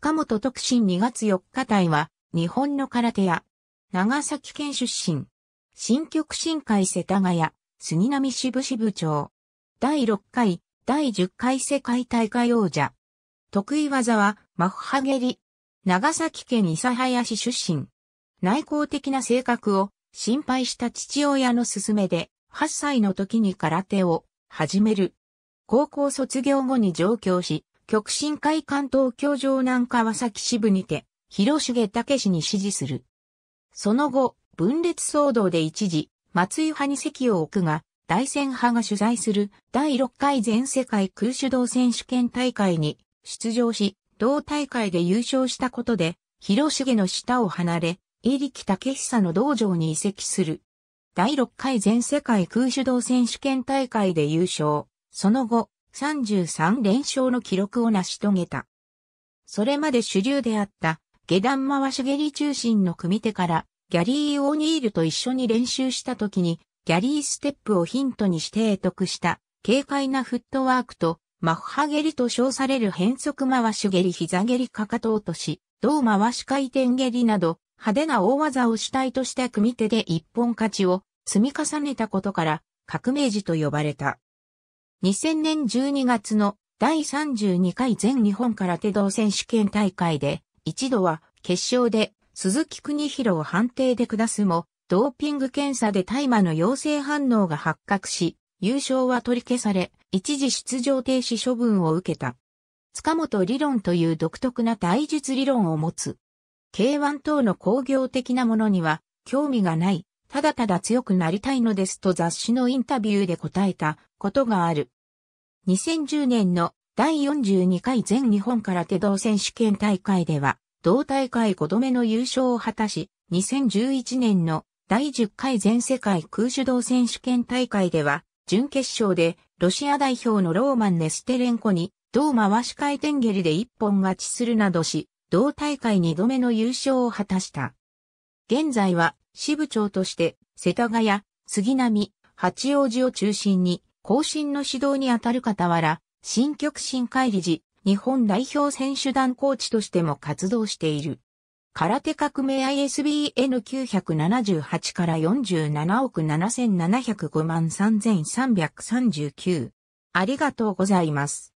塚本特進2月4日隊は、日本の空手屋。長崎県出身。新極新海世田谷、杉並支部支部長。第6回、第10回世界大会王者。得意技は、マッハ蹴り。長崎県諫早市出身。内向的な性格を心配した父親の勧めで、8歳の時に空手を始める。高校卒業後に上京し、極真会関東教場南川崎支部にて、広重武氏に支持する。その後、分裂騒動で一時、松井派に席を置くが、大戦派が主催する第6回全世界空手道選手権大会に出場し、同大会で優勝したことで、広重の下を離れ、入木武久の道場に移籍する。第6回全世界空手道選手権大会で優勝。その後、33連勝の記録を成し遂げた。それまで主流であった、下段回し蹴り中心の組手から、ギャリー・オニールと一緒に練習した時に、ギャリーステップをヒントにして得得した、軽快なフットワークと、マッハ蹴りと称される変速回し蹴り膝蹴りかかと落とし、胴回し回転蹴りなど、派手な大技を主体とした組手で一本勝ちを積み重ねたことから、革命児と呼ばれた。2000年12月の第32回全日本空手道選手権大会で、一度は決勝で鈴木邦広を判定で下すも、ドーピング検査で大麻の陽性反応が発覚し、優勝は取り消され、一時出場停止処分を受けた。塚本理論という独特な体術理論を持つ。K1 等の工業的なものには興味がない、ただただ強くなりたいのですと雑誌のインタビューで答えたことがある。2010年の第42回全日本空手道選手権大会では、同大会5度目の優勝を果たし、2011年の第10回全世界空手道選手権大会では、準決勝でロシア代表のローマン・ネステレンコに、同回し回転蹴りで一本勝ちするなどし、同大会2度目の優勝を果たした。現在は支部長として、世田谷、杉並、八王子を中心に、更新の指導に当たる傍ら、新極新会理事、日本代表選手団コーチとしても活動している。空手革命 ISBN978 から47億7705万3339。ありがとうございます。